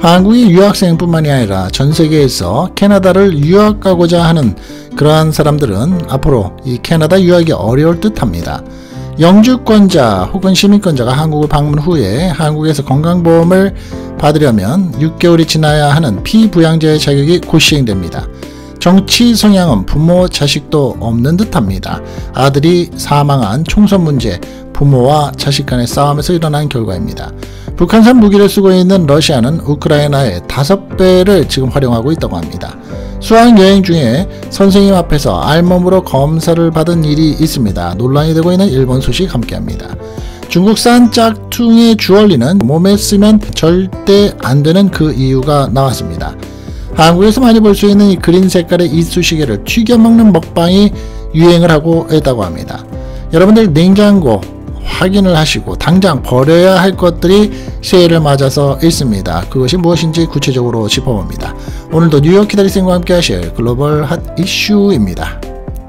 한국의 유학생뿐만이 아니라 전 세계에서 캐나다를 유학 가고자 하는 그러한 사람들은 앞으로 이 캐나다 유학이 어려울 듯합니다. 영주권자 혹은 시민권자가 한국을 방문 후에 한국에서 건강보험을 받으려면 6개월이 지나야 하는 피부양자의 자격이 곧 시행됩니다. 정치 성향은 부모 자식도 없는 듯합니다. 아들이 사망한 총선 문제, 부모와 자식 간의 싸움에서 일어난 결과입니다. 북한산 무기를 쓰고 있는 러시아는 우크라이나의 5배를 지금 활용하고 있다고 합니다. 수학여행 중에 선생님 앞에서 알몸으로 검사를 받은 일이 있습니다. 논란이 되고 있는 일본 소식 함께합니다. 중국산 짝퉁의 주얼리는 몸에 쓰면 절대 안 되는 그 이유가 나왔습니다. 한국에서 많이 볼 수 있는 이 그린 색깔의 이쑤시개를 튀겨 먹는 먹방이 유행을 하고 있다고 합니다. 여러분들 냉장고 확인을 하시고 당장 버려야 할 것들이 세일을 맞아서 있습니다. 그것이 무엇인지 구체적으로 짚어봅니다. 오늘도 뉴욕 기다리생과 함께 하실 글로벌 핫 이슈입니다.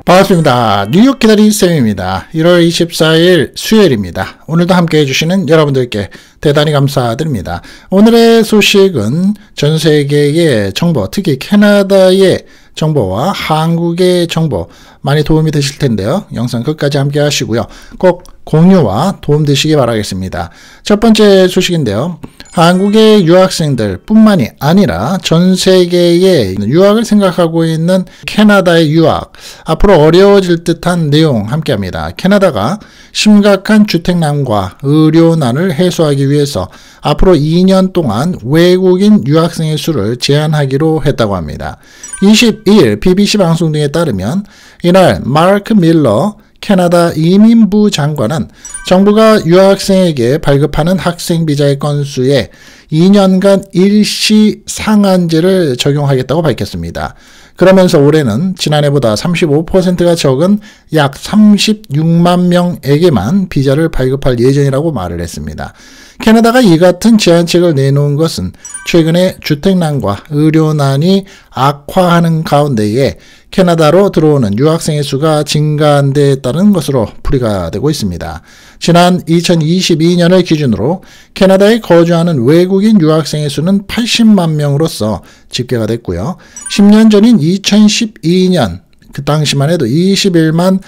반갑습니다. 뉴욕 기다리쌤입니다. 1월 24일 수요일입니다. 오늘도 함께 해주시는 여러분들께 대단히 감사드립니다. 오늘의 소식은 전 세계의 정보, 특히 캐나다의 정보와 한국의 정보 많이 도움이 되실 텐데요. 영상 끝까지 함께 하시고요. 꼭 공유와 도움되시기 바라겠습니다. 첫 번째 소식인데요. 한국의 유학생들 뿐만이 아니라 전 세계의 유학을 생각하고 있는 캐나다의 유학, 앞으로 어려워질 듯한 내용 함께 합니다. 캐나다가 심각한 주택난과 의료난을 해소하기 위해서 앞으로 2년 동안 외국인 유학생의 수를 제한하기로 했다고 합니다. 22일 BBC 방송 등에 따르면 이날 마크 밀러 캐나다 이민부 장관은 정부가 유학생에게 발급하는 학생 비자의 건수에 2년간 일시 상한제를 적용하겠다고 밝혔습니다. 그러면서 올해는 지난해보다 35%가 적은 약 36만 명에게만 비자를 발급할 예정이라고 말을 했습니다. 캐나다가 이 같은 제한책을 내놓은 것은 최근에 주택난과 의료난이 악화하는 가운데에 캐나다로 들어오는 유학생의 수가 증가한 데에 따른 것으로 풀이가 되고 있습니다. 지난 2022년을 기준으로 캐나다에 거주하는 외국인 유학생의 수는 80만 명으로서 집계가 됐고요. 10년 전인 2012년 그 당시만 해도 21만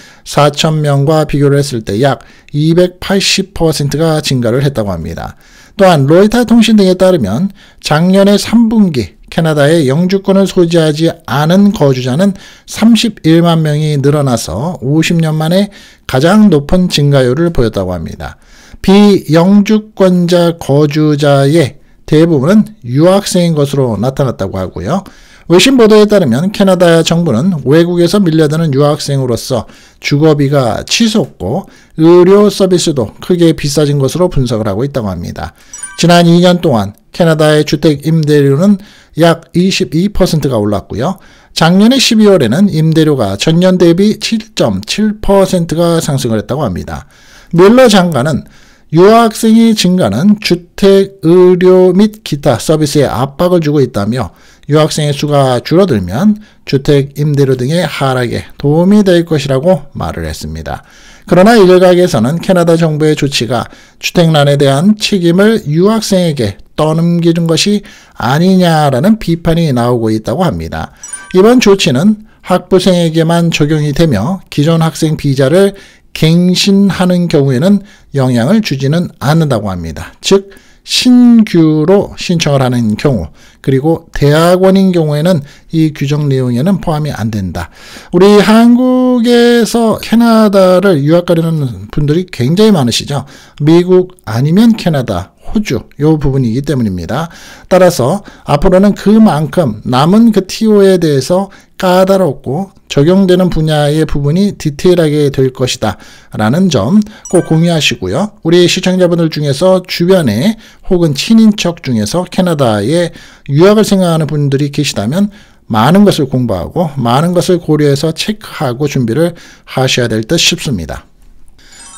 4천 명과 비교를 했을 때 약 280%가 증가를 했다고 합니다. 또한 로이터 통신 등에 따르면 작년의 3분기 캐나다의 영주권을 소지하지 않은 거주자는 31만 명이 늘어나서 50년 만에 가장 높은 증가율을 보였다고 합니다. 비영주권자 거주자의 대부분은 유학생인 것으로 나타났다고 하고요. 외신 보도에 따르면 캐나다 정부는 외국에서 밀려드는 유학생으로서 주거비가 치솟고 의료 서비스도 크게 비싸진 것으로 분석을 하고 있다고 합니다. 지난 2년 동안 캐나다의 주택 임대료는 약 22%가 올랐고요. 작년에 12월에는 임대료가 전년 대비 7.7%가 상승을 했다고 합니다. 밀러 장관은 유학생의 증가는 주택, 의료 및 기타 서비스에 압박을 주고 있다며 유학생의 수가 줄어들면 주택 임대료 등의 하락에 도움이 될 것이라고 말을 했습니다. 그러나 일각에서는 캐나다 정부의 조치가 주택난에 대한 책임을 유학생에게 떠넘기는 것이 아니냐라는 비판이 나오고 있다고 합니다. 이번 조치는 학부생에게만 적용이 되며 기존 학생 비자를 갱신하는 경우에는 영향을 주지는 않는다고 합니다. 즉, 신규로 신청을 하는 경우 그리고 대학원인 경우에는 이 규정 내용에는 포함이 안 된다. 우리 한국에서 캐나다를 유학 가려는 분들이 굉장히 많으시죠. 미국 아니면 캐나다 호주 요 부분이기 때문입니다. 따라서 앞으로는 그만큼 남은 그 TO에 대해서 까다롭고 적용되는 분야의 부분이 디테일하게 될 것이다 라는 점 꼭 공유하시고요. 우리 시청자분들 중에서 주변에 혹은 친인척 중에서 캐나다에 유학을 생각하는 분들이 계시다면 많은 것을 공부하고 많은 것을 고려해서 체크하고 준비를 하셔야 될 듯 싶습니다.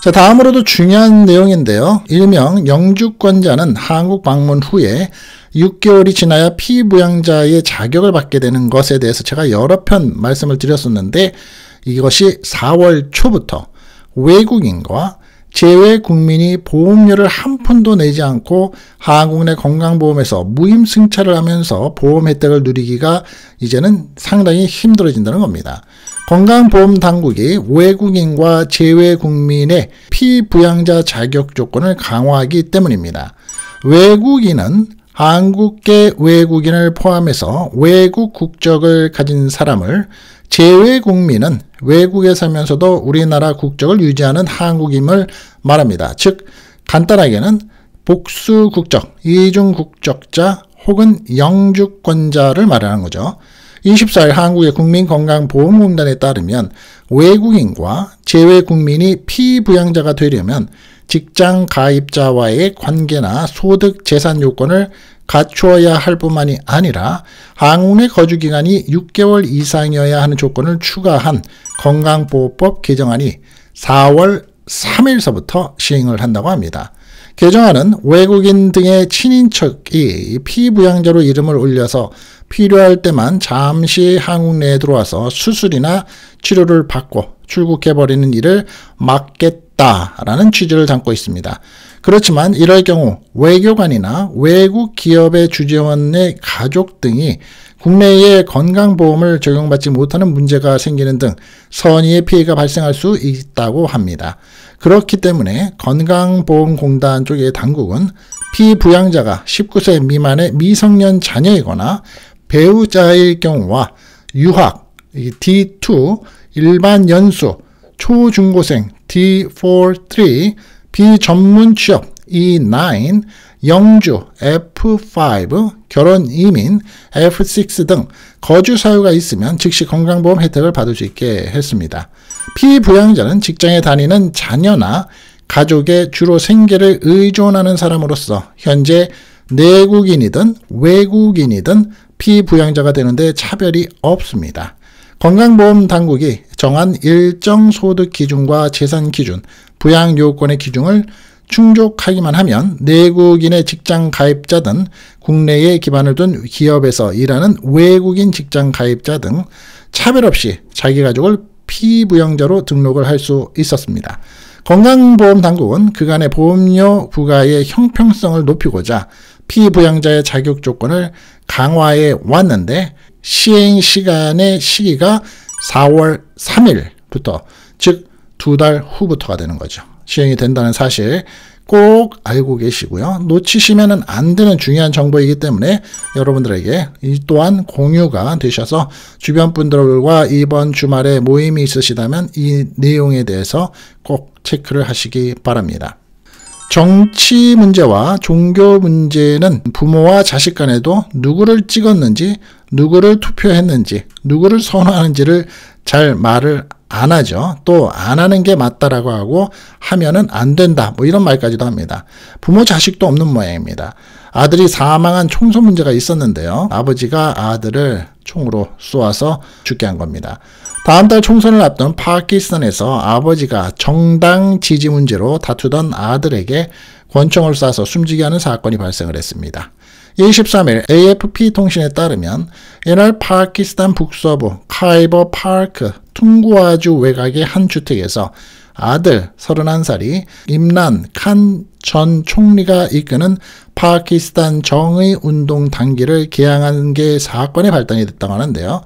자, 다음으로도 중요한 내용인데요. 일명 영주권자는 한국 방문 후에 6개월이 지나야 피부양자의 자격을 받게 되는 것에 대해서 제가 여러 편 말씀을 드렸었는데 이것이 4월 초부터 외국인과 제외 국민이 보험료를 한 푼도 내지 않고 한국 내 건강보험에서 무임 승차를 하면서 보험 혜택을 누리기가 이제는 상당히 힘들어진다는 겁니다. 건강보험 당국이 외국인과 제외 국민의 피부양자 자격 조건을 강화하기 때문입니다. 외국인은 한국계 외국인을 포함해서 외국 국적을 가진 사람을 제외국민은 외국에 살면서도 우리나라 국적을 유지하는 한국임을 말합니다. 즉 간단하게는 복수 국적, 이중 국적자 혹은 영주권자를 말하는 거죠. 24일 한국의 국민건강보험공단에 따르면 외국인과 제외국민이 피부양자가 되려면 직장 가입자와의 관계나 소득 재산 요건을 갖추어야 할 뿐만이 아니라 한국의 거주 기간이 6개월 이상이어야 하는 조건을 추가한 건강보호법 개정안이 4월 3일서부터 시행을 한다고 합니다. 개정안은 외국인 등의 친인척이 피부양자로 이름을 올려서 필요할 때만 잠시 한국 내에 들어와서 수술이나 치료를 받고 출국해버리는 일을 막겠다라는 취지를 담고 있습니다. 그렇지만 이럴 경우 외교관이나 외국 기업의 주재원의 가족 등이 국내에 건강보험을 적용받지 못하는 문제가 생기는 등 선의의 피해가 발생할 수 있다고 합니다. 그렇기 때문에 건강보험공단 쪽의 당국은 피부양자가 19세 미만의 미성년 자녀이거나 배우자일 경우와 유학, D2 일반 연수, 초중고생 D43, 비전문 취업 E9, 영주 F5, 결혼 이민 F6 등 거주 사유가 있으면 즉시 건강보험 혜택을 받을 수 있게 했습니다. 피부양자는 직장에 다니는 자녀나 가족의 주로 생계를 의존하는 사람으로서 현재 내국인이든 외국인이든 피부양자가 되는데 차별이 없습니다. 건강보험 당국이 정한 일정 소득 기준과 재산 기준, 부양 요건의 기준을 충족하기만 하면 내국인의 직장 가입자등 국내에 기반을 둔 기업에서 일하는 외국인 직장 가입자 등 차별 없이 자기 가족을 피부양자로 등록을 할 수 있었습니다. 건강보험 당국은 그간의 보험료 부과의 형평성을 높이고자 피부양자의 자격 조건을 강화해 왔는데 시행 시간의 시기가 4월 3일부터 즉 두 달 후부터가 되는 거죠. 시행이 된다는 사실 꼭 알고 계시고요. 놓치시면 안 되는 중요한 정보이기 때문에 여러분들에게 이 또한 공유가 되셔서 주변 분들과 이번 주말에 모임이 있으시다면 이 내용에 대해서 꼭 체크를 하시기 바랍니다. 정치 문제와 종교 문제는 부모와 자식 간에도 누구를 찍었는지, 누구를 투표했는지, 누구를 선호하는지를 잘 말을 안 하죠. 또 안 하는 게 맞다라고 하고 하면은 안 된다. 뭐 이런 말까지도 합니다. 부모 자식도 없는 모양입니다. 아들이 사망한 총소 문제가 있었는데요. 아버지가 아들을 총으로 쏘아서 죽게 한 겁니다. 다음 달 총선을 앞둔 파키스탄에서 아버지가 정당 지지 문제로 다투던 아들에게 권총을 쏴서 숨지게 하는 사건이 발생을 했습니다. 23일 AFP 통신에 따르면 이날 파키스탄 북서부 카이버 파크 퉁구아주 외곽의 한 주택에서 아들 31살이 임란 칸 전 총리가 이끄는 파키스탄 정의 운동 단기를 개항한 게 사건의 발단이 됐다고 하는데요.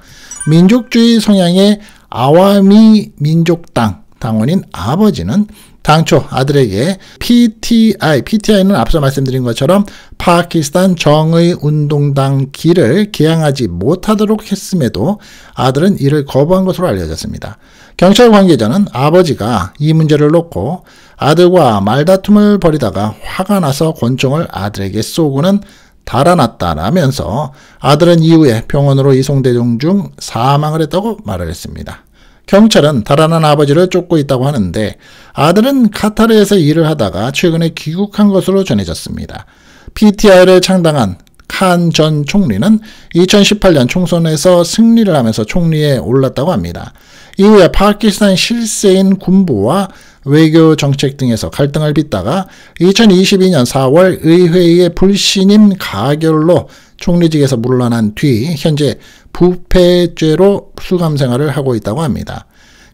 민족주의 성향의 아와미 민족당 당원인 아버지는 당초 아들에게 PTI, PTI는 앞서 말씀드린 것처럼 파키스탄 정의 운동당 길을 개항하지 못하도록 했음에도 아들은 이를 거부한 것으로 알려졌습니다. 경찰 관계자는 아버지가 이 문제를 놓고 아들과 말다툼을 벌이다가 화가 나서 권총을 아들에게 쏘고는 달아났다라면서 아들은 이후에 병원으로 이송대중중 사망을 했다고 말을 했습니다. 경찰은 달아난 아버지를 쫓고 있다고 하는데 아들은 카타르에서 일을 하다가 최근에 귀국한 것으로 전해졌습니다. PTI를 창당한 칸 전 총리는 2018년 총선에서 승리를 하면서 총리에 올랐다고 합니다. 이후에 파키스탄 실세인 군부와 외교 정책 등에서 갈등을 빚다가 2022년 4월 의회의 불신임 가결로 총리직에서 물러난 뒤 현재 부패죄로 수감 생활을 하고 있다고 합니다.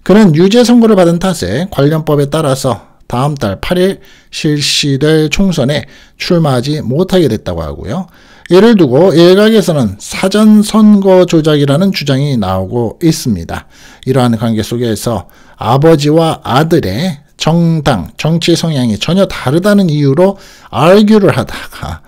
그는 유죄 선고를 받은 탓에 관련법에 따라서 다음 달 8일 실시될 총선에 출마하지 못하게 됐다고 하고요. 예를 두고 일각에서는 사전 선거 조작이라는 주장이 나오고 있습니다. 이러한 관계 속에서 아버지와 아들의 정당, 정치 성향이 전혀 다르다는 이유로 알규를 하다가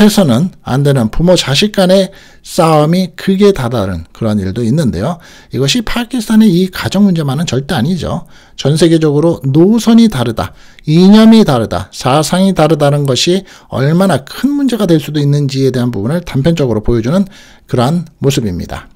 해서는 안 되는 부모 자식 간의 싸움이 크게 다다른 그런 일도 있는데요. 이것이 파키스탄의 이 가정 문제만은 절대 아니죠. 전 세계적으로 노선이 다르다, 이념이 다르다, 사상이 다르다는 것이 얼마나 큰 문제가 될 수도 있는지에 대한 부분을 단편적으로 보여주는 그러한 모습입니다.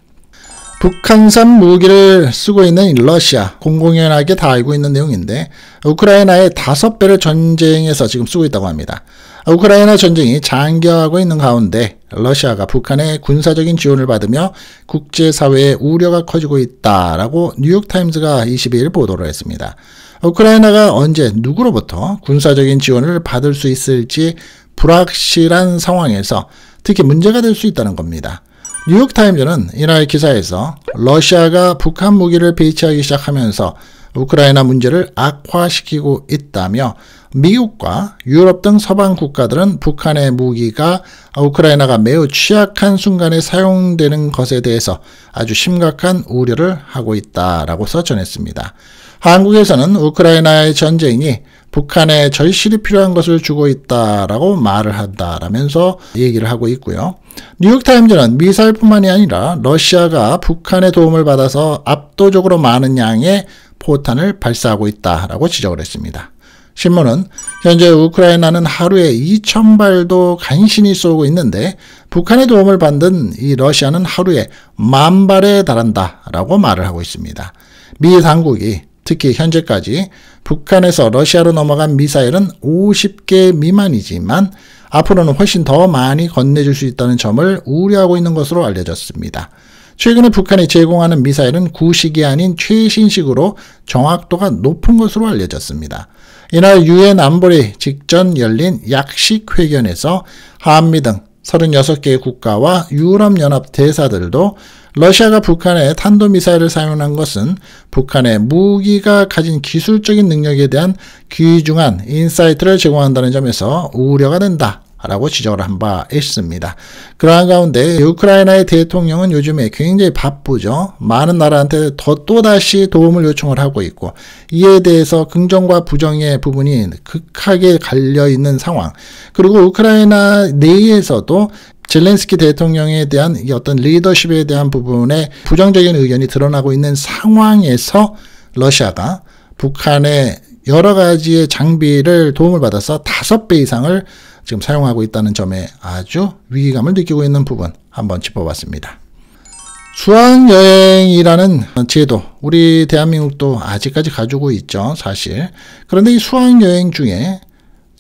북한산 무기를 쓰고 있는 러시아 공공연하게 다 알고 있는 내용인데 우크라이나의 다섯 배를 전쟁에서 지금 쓰고 있다고 합니다. 우크라이나 전쟁이 장기화하고 있는 가운데 러시아가 북한의 군사적인 지원을 받으며 국제사회의 우려가 커지고 있다라고 뉴욕타임즈가 22일 보도를 했습니다. 우크라이나가 언제 누구로부터 군사적인 지원을 받을 수 있을지 불확실한 상황에서 특히 문제가 될 수 있다는 겁니다. 뉴욕타임즈는 이날 기사에서 러시아가 북한 무기를 배치하기 시작하면서 우크라이나 문제를 악화시키고 있다며 미국과 유럽 등 서방 국가들은 북한의 무기가 우크라이나가 매우 취약한 순간에 사용되는 것에 대해서 아주 심각한 우려를 하고 있다라고 서 전했습니다. 한국에서는 우크라이나의 전쟁이 북한에 절실히 필요한 것을 주고 있다라고 말을 한다라면서 얘기를 하고 있고요. 뉴욕타임즈는 미사일뿐만이 아니라 러시아가 북한의 도움을 받아서 압도적으로 많은 양의 포탄을 발사하고 있다라고 지적을 했습니다. 신문은 현재 우크라이나는 하루에 2,000발도 간신히 쏘고 있는데 북한의 도움을 받는 이 러시아는 하루에 만 발에 달한다라고 말을 하고 있습니다. 미 당국이 특히 현재까지 북한에서 러시아로 넘어간 미사일은 50개 미만이지만 앞으로는 훨씬 더 많이 건네줄 수 있다는 점을 우려하고 있는 것으로 알려졌습니다. 최근에 북한이 제공하는 미사일은 구식이 아닌 최신식으로 정확도가 높은 것으로 알려졌습니다. 이날 유엔 안보리 직전 열린 약식 회견에서 한미 등 36개의 국가와 유럽연합 대사들도 러시아가 북한에 탄도미사일을 사용한 것은 북한의 무기가 가진 기술적인 능력에 대한 귀중한 인사이트를 제공한다는 점에서 우려가 된다. 라고 지적을 한 바 있습니다. 그러한 가운데 우크라이나의 대통령은 요즘에 굉장히 바쁘죠. 많은 나라한테 더 또다시 도움을 요청을 하고 있고 이에 대해서 긍정과 부정의 부분이 극하게 갈려있는 상황 그리고 우크라이나 내에서도 젤렌스키 대통령에 대한 어떤 리더십에 대한 부분에 부정적인 의견이 드러나고 있는 상황에서 러시아가 북한의 여러 가지의 장비를 도움을 받아서 다섯 배 이상을 지금 사용하고 있다는 점에 아주 위기감을 느끼고 있는 부분 한번 짚어봤습니다. 수학여행이라는 제도, 우리 대한민국도 아직까지 가지고 있죠, 사실. 그런데 이 수학여행 중에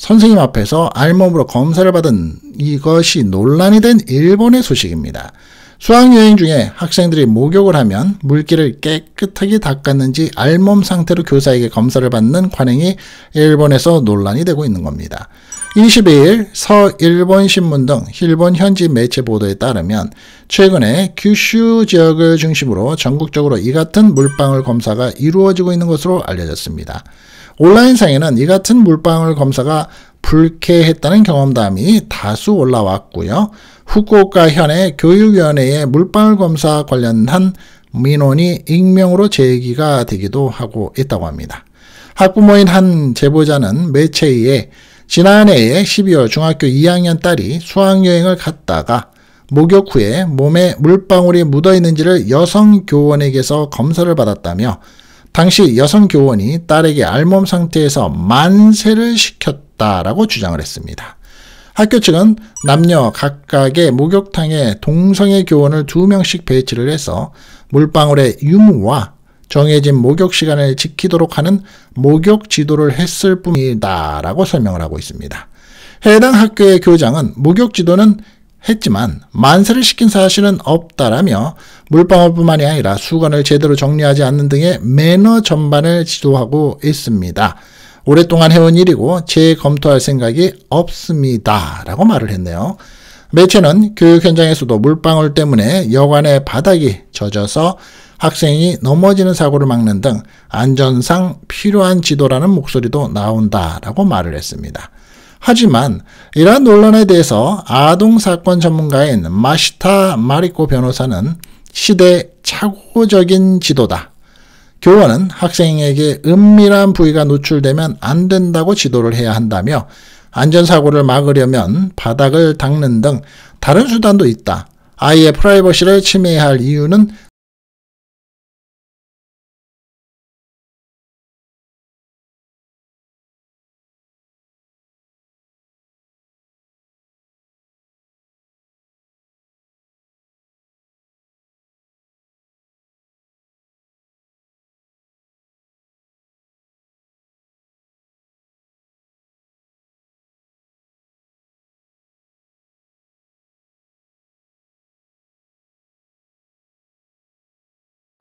선생님 앞에서 알몸으로 검사를 받은 이것이 논란이 된 일본의 소식입니다. 수학여행 중에 학생들이 목욕을 하면 물기를 깨끗하게 닦았는지 알몸 상태로 교사에게 검사를 받는 관행이 일본에서 논란이 되고 있는 겁니다. 22일 서일본신문 등 일본 현지 매체 보도에 따르면 최근에 규슈 지역을 중심으로 전국적으로 이 같은 물방울 검사가 이루어지고 있는 것으로 알려졌습니다. 온라인상에는 이 같은 물방울 검사가 불쾌했다는 경험담이 다수 올라왔고요. 후쿠오카 현의 교육위원회에 물방울 검사 관련한 민원이 익명으로 제기가 되기도 하고 있다고 합니다. 학부모인 한 제보자는 매체에 지난해에 12월 중학교 2학년 딸이 수학여행을 갔다가 목욕 후에 몸에 물방울이 묻어있는지를 여성 교원에게서 검사를 받았다며 당시 여성 교원이 딸에게 알몸 상태에서 만세를 시켰다라고 주장을 했습니다. 학교 측은 남녀 각각의 목욕탕에 동성애 교원을 두 명씩 배치를 해서 물방울의 유무와 정해진 목욕 시간을 지키도록 하는 목욕 지도를 했을 뿐이다 라고 설명을 하고 있습니다. 해당 학교의 교장은 목욕 지도는 했지만 만세를 시킨 사실은 없다라며 물방울뿐만이 아니라 수건을 제대로 정리하지 않는 등의 매너 전반을 지도하고 있습니다. 오랫동안 해온 일이고 재검토할 생각이 없습니다. 라고 말을 했네요. 매체는 교육 현장에서도 물방울 때문에 여관의 바닥이 젖어서 학생이 넘어지는 사고를 막는 등 안전상 필요한 지도라는 목소리도 나온다라고 말을 했습니다. 하지만 이러한 논란에 대해서 아동사건 전문가인 마시타 마리코 변호사는 시대 착오적인 지도다. 교원은 학생에게 은밀한 부위가 노출되면 안 된다고 지도를 해야 한다며 안전사고를 막으려면 바닥을 닦는 등 다른 수단도 있다. 아이의 프라이버시를 침해할 이유는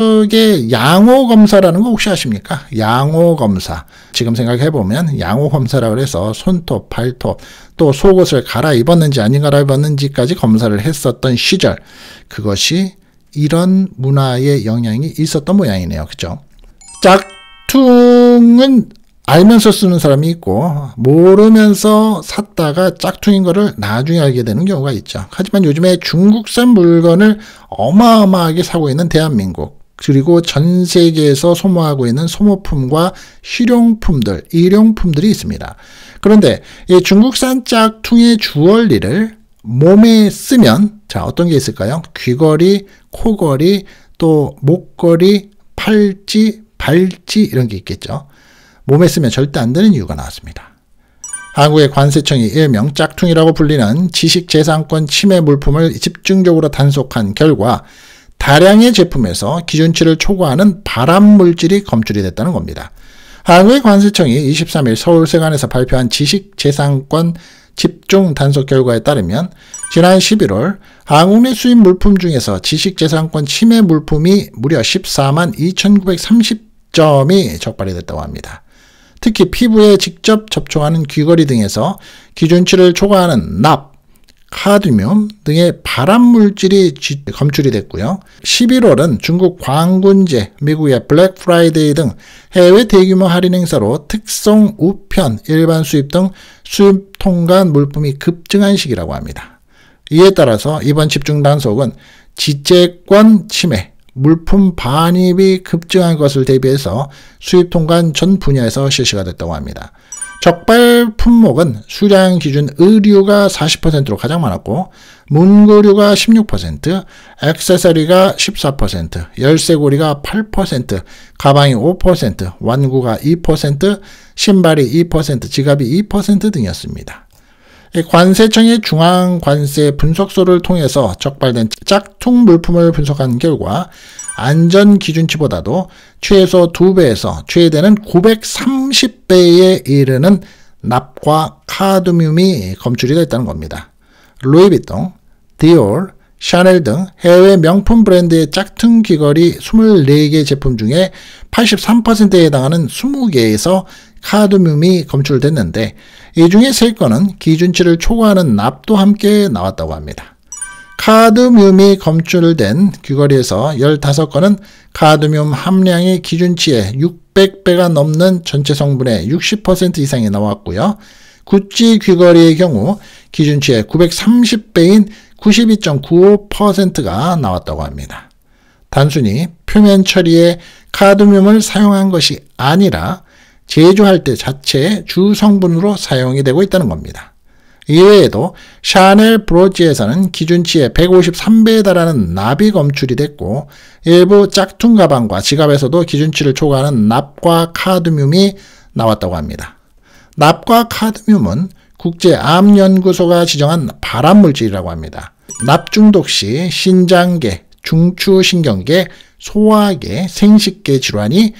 그게 양호 검사라는 거 혹시 아십니까? 양호 검사. 지금 생각해 보면 양호 검사라고 해서 손톱, 발톱, 또 속옷을 갈아입었는지 안 갈아입었는지까지 검사를 했었던 시절 그것이 이런 문화의 영향이 있었던 모양이네요. 그죠? 짝퉁은 알면서 쓰는 사람이 있고 모르면서 샀다가 짝퉁인 거를 나중에 알게 되는 경우가 있죠. 하지만 요즘에 중국산 물건을 어마어마하게 사고 있는 대한민국 그리고 전 세계에서 소모하고 있는 소모품과 실용품들, 일용품들이 있습니다. 그런데 이 중국산 짝퉁의 주얼리를 몸에 쓰면 자 어떤 게 있을까요? 귀걸이, 코걸이, 또 목걸이, 팔찌, 발찌 이런 게 있겠죠. 몸에 쓰면 절대 안 되는 이유가 나왔습니다. 한국의 관세청이 일명 짝퉁이라고 불리는 지식재산권 침해 물품을 집중적으로 단속한 결과 다량의 제품에서 기준치를 초과하는 발암 물질이 검출이 됐다는 겁니다. 한국의 관세청이 23일 서울세관에서 발표한 지식재산권 집중 단속 결과에 따르면 지난 11월 한국 내 수입 물품 중에서 지식재산권 침해 물품이 무려 14만 2,930점이 적발이 됐다고 합니다. 특히 피부에 직접 접촉하는 귀걸이 등에서 기준치를 초과하는 납, 카드뮴 등의 발암 물질이 검출이 됐고요. 11월은 중국 광군제, 미국의 블랙 프라이데이 등 해외 대규모 할인 행사로 특성 우편, 일반 수입 등 수입 통관 물품이 급증한 시기라고 합니다. 이에 따라서 이번 집중 단속은 지재권 침해, 물품 반입이 급증한 것을 대비해서 수입 통관 전 분야에서 실시가 됐다고 합니다. 적발 품목은 수량 기준 의류가 40%로 가장 많았고 문구류가 16%, 액세서리가 14%, 열쇠고리가 8%, 가방이 5%, 완구가 2%, 신발이 2%, 지갑이 2% 등이었습니다. 관세청의 중앙관세 분석소를 통해서 적발된 짝퉁 물품을 분석한 결과 안전 기준치보다도 최소 2배에서 최대는 930배에 이르는 납과 카드뮴이 검출이 됐다는 겁니다. 루이비통, 디올, 샤넬 등 해외 명품 브랜드의 짝퉁 귀걸이 24개 제품 중에 83%에 해당하는 20개에서 카드뮴이 검출됐는데 이 중에 3건은 기준치를 초과하는 납도 함께 나왔다고 합니다. 카드뮴이 검출된 귀걸이에서 15건은 카드뮴 함량이 기준치의 600배가 넘는 전체 성분의 60% 이상이 나왔고요. 구찌 귀걸이의 경우 기준치의 930배인 92.95%가 나왔다고 합니다. 단순히 표면 처리에 카드뮴을 사용한 것이 아니라 제조할 때 자체의 주 성분으로 사용이 되고 있다는 겁니다. 이외에도 샤넬 브로치에서는 기준치의 153배에 달하는 납이 검출이 됐고 일부 짝퉁 가방과 지갑에서도 기준치를 초과하는 납과 카드뮴이 나왔다고 합니다. 납과 카드뮴은 국제암연구소가 지정한 발암물질이라고 합니다. 납 중독 시 신장계, 중추신경계, 소화계, 생식계 질환이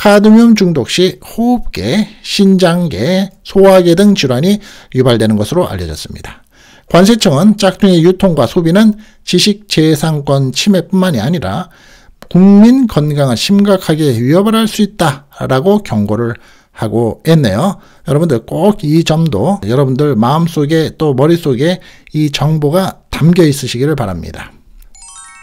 카드뮴 중독 시 호흡계, 신장계, 소화계 등 질환이 유발되는 것으로 알려졌습니다. 관세청은 짝퉁의 유통과 소비는 지식재산권 침해뿐만이 아니라 국민 건강을 심각하게 위협을 할 수 있다라고 경고를 하고 했네요. 여러분들 꼭 이 점도 여러분들 마음속에 또 머릿속에 이 정보가 담겨 있으시기를 바랍니다.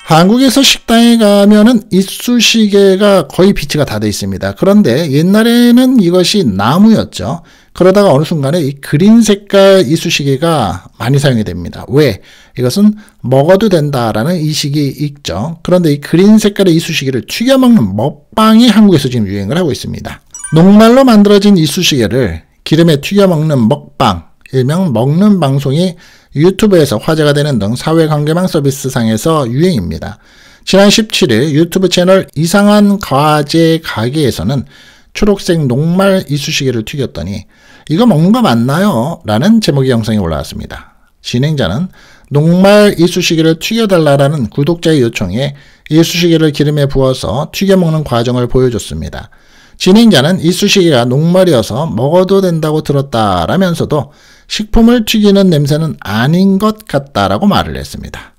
한국에서 식당에 가면은 이쑤시개가 거의 비치가 다 돼 있습니다. 그런데 옛날에는 이것이 나무였죠. 그러다가 어느 순간에 이 그린 색깔 이쑤시개가 많이 사용이 됩니다. 왜? 이것은 먹어도 된다라는 이식이 있죠. 그런데 이 그린 색깔의 이쑤시개를 튀겨 먹는 먹방이 한국에서 지금 유행을 하고 있습니다. 녹말로 만들어진 이쑤시개를 기름에 튀겨 먹는 먹방, 일명 먹는 방송이 유튜브에서 화제가 되는 등 사회관계망 서비스상에서 유행입니다. 지난 17일 유튜브 채널 이상한 과제 가게에서는 초록색 녹말 이쑤시개를 튀겼더니 이거 먹는 거 맞나요? 라는 제목의 영상이 올라왔습니다. 진행자는 녹말 이쑤시개를 튀겨달라라는 구독자의 요청에 이쑤시개를 기름에 부어서 튀겨먹는 과정을 보여줬습니다. 진행자는 이쑤시개가 녹말이어서 먹어도 된다고 들었다라면서도 식품을 튀기는 냄새는 아닌 것 같다라고 말을 했습니다.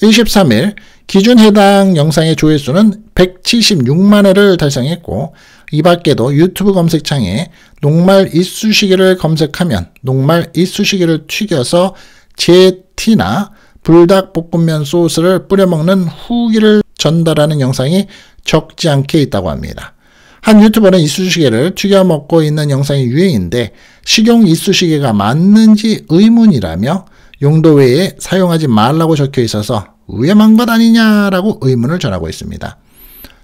23일 기준 해당 영상의 조회수는 176만 회를 달성했고 이 밖에도 유튜브 검색창에 녹말 이쑤시개를 검색하면 녹말 이쑤시개를 튀겨서 제티나 불닭볶음면 소스를 뿌려먹는 후기를 전달하는 영상이 적지 않게 있다고 합니다. 한 유튜버는 이쑤시개를 튀겨 먹고 있는 영상이 유행인데 식용 이쑤시개가 맞는지 의문이라며 용도 외에 사용하지 말라고 적혀 있어서 위험한 것 아니냐라고 의문을 전하고 있습니다.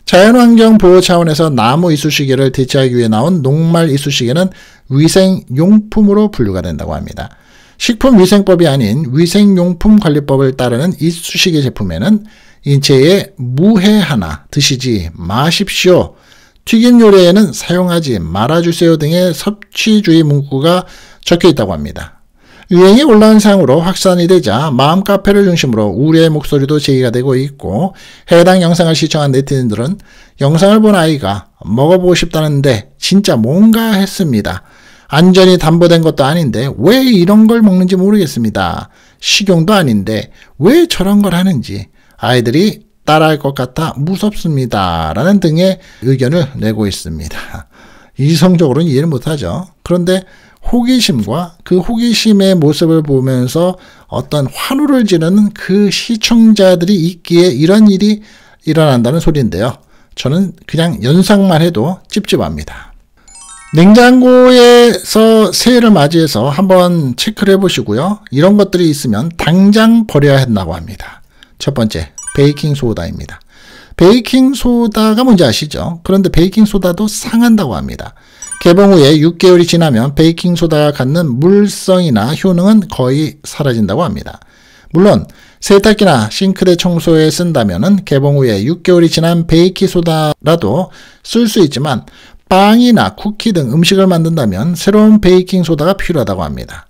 자연환경 보호 차원에서 나무 이쑤시개를 대체하기 위해 나온 녹말 이쑤시개는 위생용품으로 분류가 된다고 합니다. 식품위생법이 아닌 위생용품관리법을 따르는 이쑤시개 제품에는 인체에 무해하나 드시지 마십시오 튀김 요리에는 사용하지 말아주세요 등의 섭취주의 문구가 적혀 있다고 합니다. 유행이 올라온 상으로 확산이 되자 마음 카페를 중심으로 우려의 목소리도 제기가 되고 있고 해당 영상을 시청한 네티즌들은 영상을 본 아이가 먹어보고 싶다는데 진짜 뭔가 했습니다. 안전이 담보된 것도 아닌데 왜 이런 걸 먹는지 모르겠습니다. 식용도 아닌데 왜 저런 걸 하는지 아이들이 따라할 것 같아 무섭습니다. 라는 등의 의견을 내고 있습니다. 이성적으로는 이해를 못하죠. 그런데 호기심과 그 호기심의 모습을 보면서 어떤 환호를 지르는 그 시청자들이 있기에 이런 일이 일어난다는 소리인데요. 저는 그냥 연상만 해도 찝찝합니다. 냉장고에서 새해를 맞이해서 한번 체크를 해보시고요. 이런 것들이 있으면 당장 버려야 한다고 합니다. 첫 번째, 베이킹 소다입니다. 베이킹 소다가 뭔지 아시죠? 그런데 베이킹 소다도 상한다고 합니다. 개봉 후에 6개월이 지나면 베이킹 소다가 갖는 물성이나 효능은 거의 사라진다고 합니다. 물론 세탁기나 싱크대 청소에 쓴다면 개봉 후에 6개월이 지난 베이킹 소다라도 쓸 수 있지만 빵이나 쿠키 등 음식을 만든다면 새로운 베이킹 소다가 필요하다고 합니다.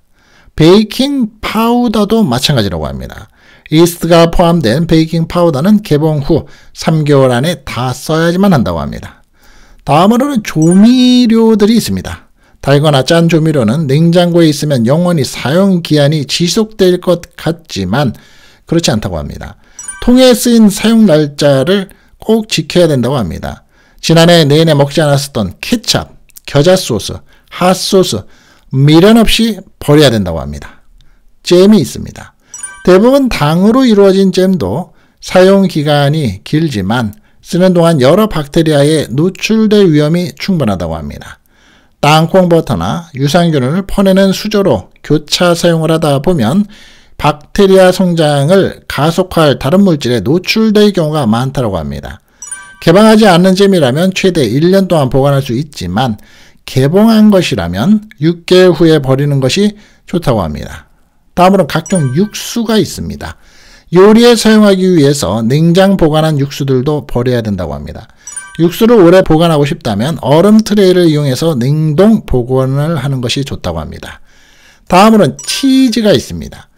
베이킹 파우더도 마찬가지라고 합니다. 이스트가 포함된 베이킹 파우더는 개봉 후 3개월 안에 다 써야지만 한다고 합니다. 다음으로는 조미료들이 있습니다. 달거나 짠 조미료는 냉장고에 있으면 영원히 사용기한이 지속될 것 같지만 그렇지 않다고 합니다. 통에 쓰인 사용 날짜를 꼭 지켜야 된다고 합니다. 지난해 내내 먹지 않았었던 케찹, 겨자소스, 핫소스, 미련 없이 버려야 된다고 합니다. 재미있습니다. 대부분 당으로 이루어진 잼도 사용기간이 길지만 쓰는 동안 여러 박테리아에 노출될 위험이 충분하다고 합니다. 땅콩버터나 유산균을 퍼내는 수조로 교차 사용을 하다 보면 박테리아 성장을 가속할 다른 물질에 노출될 경우가 많다고 합니다. 개방하지 않는 잼이라면 최대 1년 동안 보관할 수 있지만 개봉한 것이라면 6개월 후에 버리는 것이 좋다고 합니다. 다음으로 각종 육수가 있습니다. 요리에 사용하기 위해서 냉장 보관한 육수들도 버려야 된다고 합니다. 육수를 오래 보관하고 싶다면 얼음 트레이를 이용해서 냉동 보관을 하는 것이 좋다고 합니다. 다음으로는 치즈가 있습니다.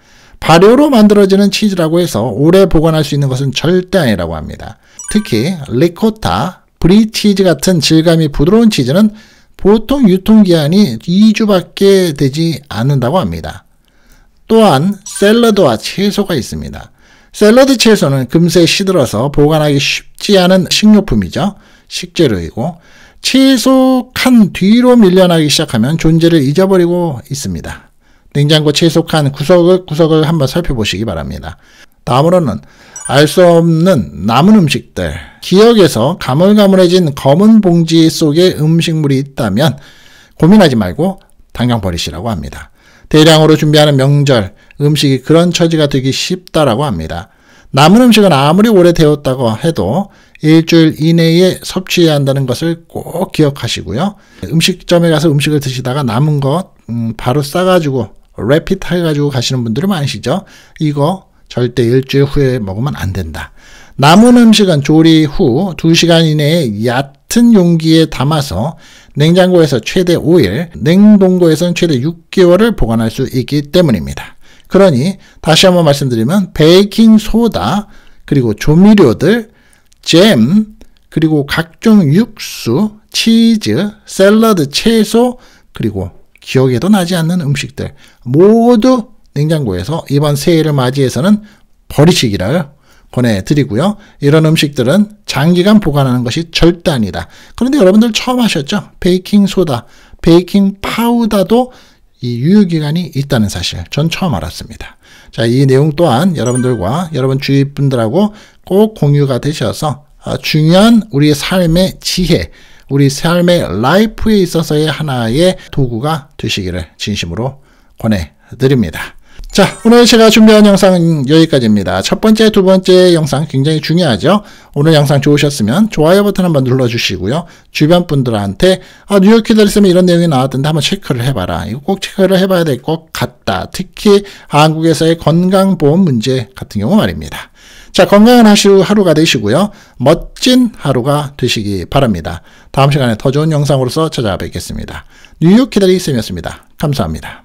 발효로 만들어지는 치즈라고 해서 오래 보관할 수 있는 것은 절대 아니라고 합니다. 특히 리코타, 브리치즈 같은 질감이 부드러운 치즈는 보통 유통기한이 2주밖에 되지 않는다고 합니다. 또한 샐러드와 채소가 있습니다. 샐러드 채소는 금세 시들어서 보관하기 쉽지 않은 식료품이죠. 식재료이고 채소 칸 뒤로 밀려나기 시작하면 존재를 잊어버리고 있습니다. 냉장고 채소 칸 구석을 구석을 한번 살펴보시기 바랍니다. 다음으로는 알 수 없는 남은 음식들. 기억에서 가물가물해진 검은 봉지 속에 음식물이 있다면 고민하지 말고 당장 버리시라고 합니다. 대량으로 준비하는 명절, 음식이 그런 처지가 되기 쉽다라고 합니다. 남은 음식은 아무리 오래 데웠다고 해도 일주일 이내에 섭취해야 한다는 것을 꼭 기억하시고요. 음식점에 가서 음식을 드시다가 남은 것 음, 바로 싸가지고 랩핏 해가지고 가시는 분들이 많으시죠. 이거 절대 일주일 후에 먹으면 안 된다. 남은 음식은 조리 후 2시간 이내에 얕은 용기에 담아서 냉장고에서 최대 5일, 냉동고에서는 최대 6개월을 보관할 수 있기 때문입니다. 그러니 다시 한번 말씀드리면 베이킹 소다, 그리고 조미료들, 잼, 그리고 각종 육수, 치즈, 샐러드, 채소, 그리고 기억에도 나지 않는 음식들 모두 냉장고에서 이번 새해를 맞이해서는 버리시기를 권해드리고요. 이런 음식들은 장기간 보관하는 것이 절대 아니다. 그런데 여러분들 처음 하셨죠? 베이킹 소다, 베이킹 파우더도 이 유효기간이 있다는 사실 전 처음 알았습니다. 자, 이 내용 또한 여러분들과 여러분 주위 분들하고 꼭 공유가 되셔서 아, 중요한 우리의 삶의 지혜, 우리 삶의 라이프에 있어서의 하나의 도구가 되시기를 진심으로 권해드립니다. 자 오늘 제가 준비한 영상은 여기까지입니다. 첫 번째, 두 번째 영상 굉장히 중요하죠. 오늘 영상 좋으셨으면 좋아요 버튼 한번 눌러주시고요. 주변 분들한테 아 뉴욕 키드리스면 이런 내용이 나왔던데 한번 체크를 해봐라. 이거 꼭 체크를 해봐야 될 것 같다. 특히 한국에서의 건강보험 문제 같은 경우 말입니다. 자 건강한 하루, 하루가 되시고요. 멋진 하루가 되시기 바랍니다. 다음 시간에 더 좋은 영상으로서 찾아뵙겠습니다. 뉴욕 키드리스이었습니다 감사합니다.